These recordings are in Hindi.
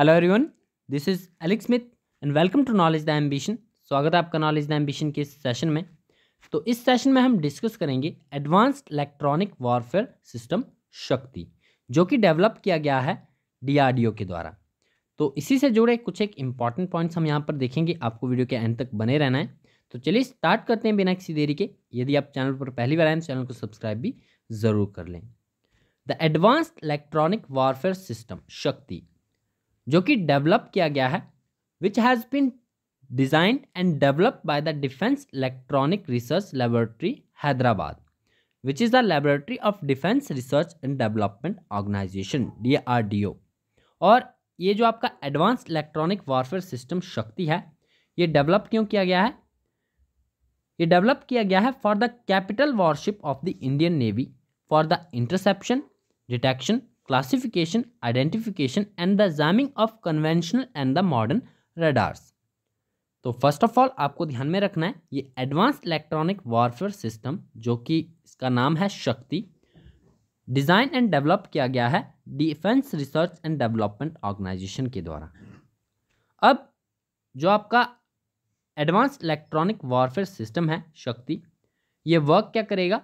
Hello everyone this is Alex Smith and welcome to knowledge the ambition स्वागत है आपका नॉलेज द एम्बिशन के इस सेशन में तो इस सेशन में हम डिस्कस करेंगे advanced electronic warfare system Shakti जो कि डेवलप किया गया है डीआरडीओ के द्वारा तो इसी से जुड़े कुछ एक इंपॉर्टेंट पॉइंट्स हम यहाँ पर देखेंगे आपको वीडियो के एंड तक बने रहना है तो चलिए स्टार्ट करते हैं बिना किसी देरी के यदि आप चैनल पर पहली बार आए तो चैनल को सब्सक्राइब भी ज़रूर कर लें the advanced electronic warfare system Shakti जो कि डेवलप किया गया है which has been designed and develop by the defence electronic research laboratory Hyderabad which is the laboratory of defence research and development organisation D R D O और ये जो आपका एडवांस इलेक्ट्रॉनिक वॉरफेयर सिस्टम शक्ति है ये डेवलप क्यों किया गया है ये डेवलप किया गया है for the capital warship of the Indian navy for the interception detection classification, identification and the jamming of conventional and the modern radars. तो फर्स्ट ऑफ ऑल आपको ध्यान में रखना है ये एडवांस इलेक्ट्रॉनिक वॉरफेयर सिस्टम जो कि इसका नाम है शक्ति डिज़ाइन एंड डेवलप किया गया है defence research and development organisation के द्वारा अब जो आपका एडवांस इलेक्ट्रॉनिक वॉरफेयर सिस्टम है शक्ति ये वर्क क्या करेगा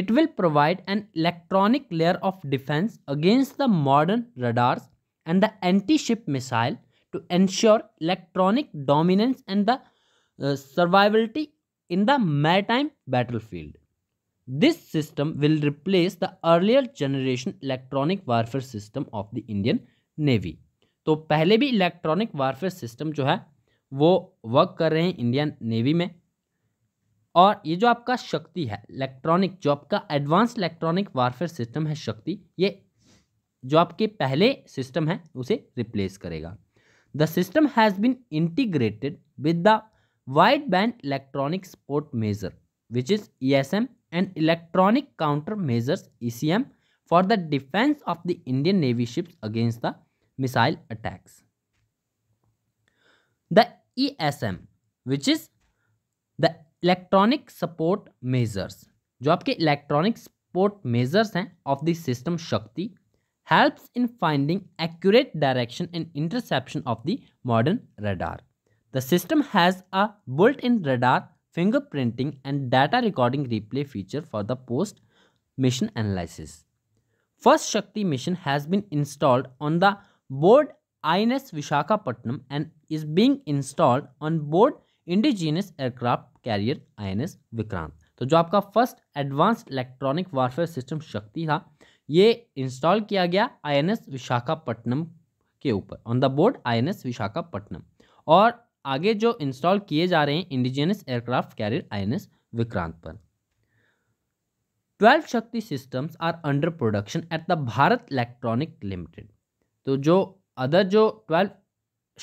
It will provide an electronic layer of defense against the modern radars and the anti-ship missile to ensure electronic dominance and the uh, survivability in the maritime battlefield. This system will replace the earlier generation electronic warfare system of the Indian Navy. तो पहले भी इलेक्ट्रॉनिक वारफेयर सिस्टम जो है वो वर्क कर रहे हैं इंडियन नेवी में और ये जो आपका शक्ति है इलेक्ट्रॉनिक जो आपका एडवांस इलेक्ट्रॉनिक वारफेयर सिस्टम है शक्ति ये जो आपके पहले सिस्टम है उसे रिप्लेस करेगा the system has been integrated with the wide band electronic support measure which is E S M and electronic counter measures E C M for the defence of the Indian navy ships against the missile attacks the E S M which is the Electronic support measures, जो आपके इलेक्ट्रॉनिक सपोर्ट मेजर्स हैं of the system helps in finding accurate direction and interception of the modern radar. The system has a built-in radar, fingerprinting and data recording replay feature for the post-mission analysis. First Shakti mission has been installed on the board INS Vishakapatnam and is being installed on board indigenous aircraft carrier INS Vikrant तो जो आपका first advance electronic warfare system Shakti था ये इंस्टॉल किया गया आईएनएस विशाखापट्टनम के ऊपर on the board INS Visakhapatnam और आगे जो इंस्टॉल किए जा रहे हैं indigenous aircraft carrier I Vikrant पर twelve Shakti systems are under production at the Bharat electronic limited तो जो अदर जो ट्वेल्व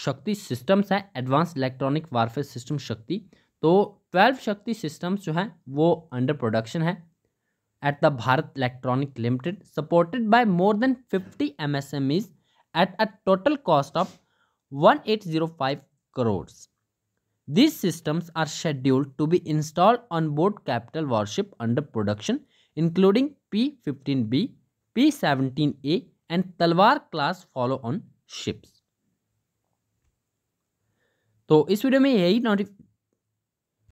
शक्ति सिस्टम्स हैं एडवांस इलेक्ट्रॉनिक वारफेयर सिस्टम शक्ति तो ट्वेल्व शक्ति सिस्टम्स जो हैं वो अंडर प्रोडक्शन है at the Bharat electronic limited supported by more than fifty M S M is at a total cost of one eight zero five systems are scheduled to be install on board capital warship under production including P fifteen B P seventeen A and Talwar class follow on ships तो इस वीडियो में यही नोटिफ